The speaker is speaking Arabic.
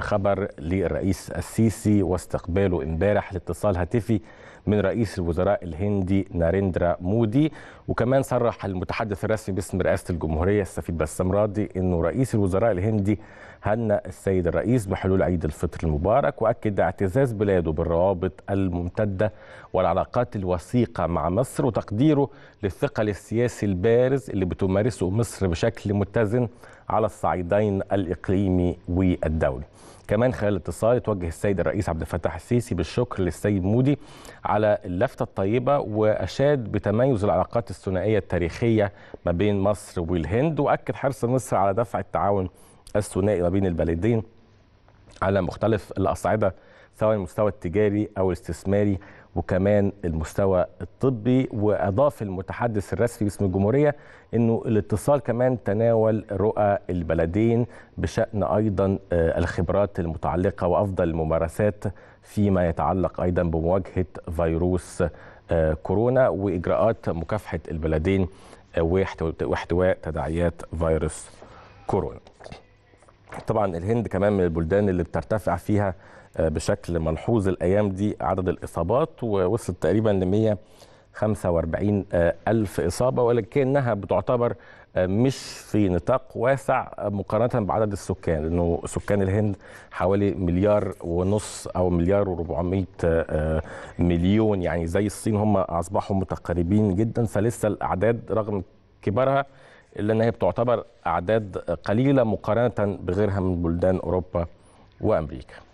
خبر للرئيس السيسي واستقباله امبارح لاتصال هاتفي من رئيس الوزراء الهندي ناريندرا مودي وكمان صرح المتحدث الرسمي باسم رئاسه الجمهوريه السفير بسام راضي انه رئيس الوزراء الهندي هنأ السيد الرئيس بحلول عيد الفطر المبارك واكد اعتزاز بلاده بالروابط الممتده والعلاقات الوثيقه مع مصر وتقديره للثقل السياسي البارز اللي بتمارسه مصر بشكل متزن على الصعيدين الإقليمي والدولي كمان خلال الاتصال توجه السيد الرئيس عبد الفتاح السيسي بالشكر للسيد مودي على اللفته الطيبه واشاد بتميز العلاقات الثنائيه التاريخيه ما بين مصر والهند واكد حرص مصر على دفع التعاون الثنائي ما بين البلدين على مختلف الأصعدة سواء المستوى التجاري أو الاستثماري وكمان المستوى الطبي واضاف المتحدث الرسمي باسم الجمهوريه انه الاتصال كمان تناول رؤى البلدين بشان ايضا آه، الخبرات المتعلقه وافضل الممارسات فيما يتعلق ايضا بمواجهه فيروس آه، كورونا واجراءات مكافحه البلدين آه، واحتواء تداعيات فيروس كورونا طبعا الهند كمان من البلدان اللي بترتفع فيها آه، بشكل ملحوظ الايام دي عدد الاصابات ووصلت تقريبا ل 145 آه، الف اصابه ولكنها بتعتبر آه، مش في نطاق واسع مقارنه بعدد السكان لانه سكان الهند حوالي مليار ونص او مليار و400 مليون يعني زي الصين هم اصبحوا متقاربين جدا فلسه الاعداد رغم كبرها إلا أنها بتعتبر أعداد قليلة مقارنة بغيرها من بلدان أوروبا وأمريكا